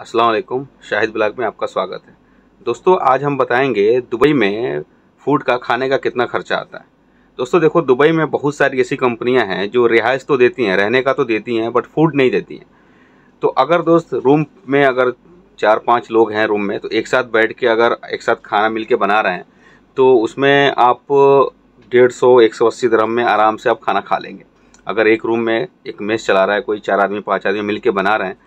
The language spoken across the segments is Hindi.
अस्सलाम वालेकुम शाहिद ब्लॉग में आपका स्वागत है दोस्तों आज हम बताएंगे दुबई में फूड का खाने का कितना खर्चा आता है दोस्तों देखो दुबई में बहुत सारी ऐसी कंपनियां हैं जो रिहाइश तो देती हैं रहने का तो देती हैं बट फूड नहीं देती हैं तो अगर दोस्त रूम में अगर चार पाँच लोग हैं रूम में तो एक साथ बैठ के अगर एक साथ खाना मिल के बना रहे हैं तो उसमें आप डेढ़ सौ एक सौ अस्सी दरम में आराम से आप खाना खा लेंगे अगर एक रूम में एक मेस चला रहा है कोई चार आदमी पाँच आदमी मिल के बना रहे हैं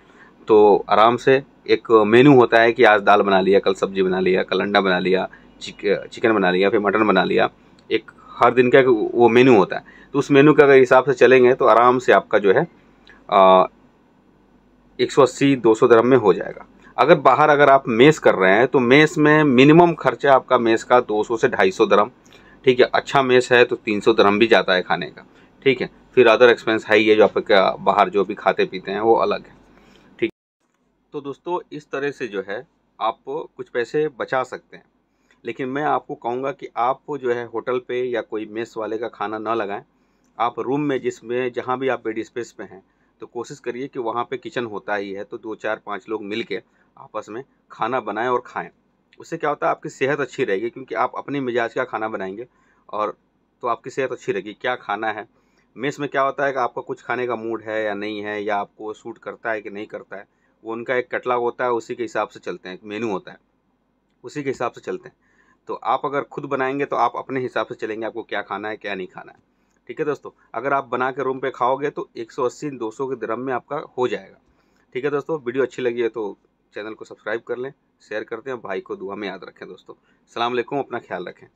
तो आराम से एक मेनू होता है कि आज दाल बना लिया कल सब्जी बना लिया कल अंडा बना लिया चिकन बना लिया फिर मटन बना लिया एक हर दिन का वो मेनू होता है तो उस मेनू के अगर हिसाब से चलेंगे तो आराम से आपका जो है एक सौ अस्सी दो सौ दरम में हो जाएगा अगर बाहर अगर आप मेस कर रहे हैं तो मेस में मिनिमम खर्चा आपका मेस का 200 से 250 दरम ठीक है अच्छा मेस है तो 300 दरम भी जाता है खाने का ठीक है फिर अदर एक्सपेंस है ही है जो आपका बाहर जो भी खाते पीते हैं वो अलग है तो दोस्तों इस तरह से जो है आप कुछ पैसे बचा सकते हैं लेकिन मैं आपको कहूँगा कि आप जो है होटल पे या कोई मेस वाले का खाना ना लगाएं आप रूम में जिसमें जहाँ भी आप बेड स्पेस पे हैं तो कोशिश करिए कि वहाँ पे किचन होता ही है तो दो चार पाँच लोग मिल के आपस में खाना बनाएं और खाएं उससे क्या होता है आपकी सेहत अच्छी रहेगी क्योंकि आप अपने मिजाज का खाना बनाएंगे और तो आपकी सेहत अच्छी रहेगी क्या खाना है मेस में क्या होता है कि आपका कुछ खाने का मूड है या नहीं है या आपको सूट करता है कि नहीं करता है वो उनका एक कटलाग होता है उसी के हिसाब से चलते हैं एक मेनू होता है उसी के हिसाब से चलते हैं तो आप अगर खुद बनाएंगे तो आप अपने हिसाब से चलेंगे आपको क्या खाना है क्या नहीं खाना है ठीक है दोस्तों अगर आप बना के रूम पे खाओगे तो 180 200 के दरम में आपका हो जाएगा ठीक है दोस्तों वीडियो अच्छी लगी है तो चैनल को सब्सक्राइब कर लें शेयर करते हैं भाई को दुआ में याद रखें दोस्तों सलामकुम अपना ख्याल रखें